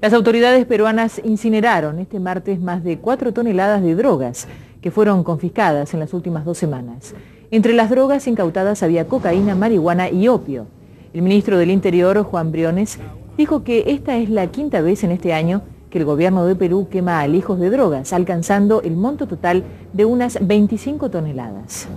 Las autoridades peruanas incineraron este martes más de 4 toneladas de drogas que fueron confiscadas en las últimas dos semanas. Entre las drogas incautadas había cocaína, marihuana y opio. El ministro del Interior, Juan Briones, dijo que esta es la quinta vez en este año que el gobierno de Perú quema alijos de drogas, alcanzando el monto total de unas 25 toneladas.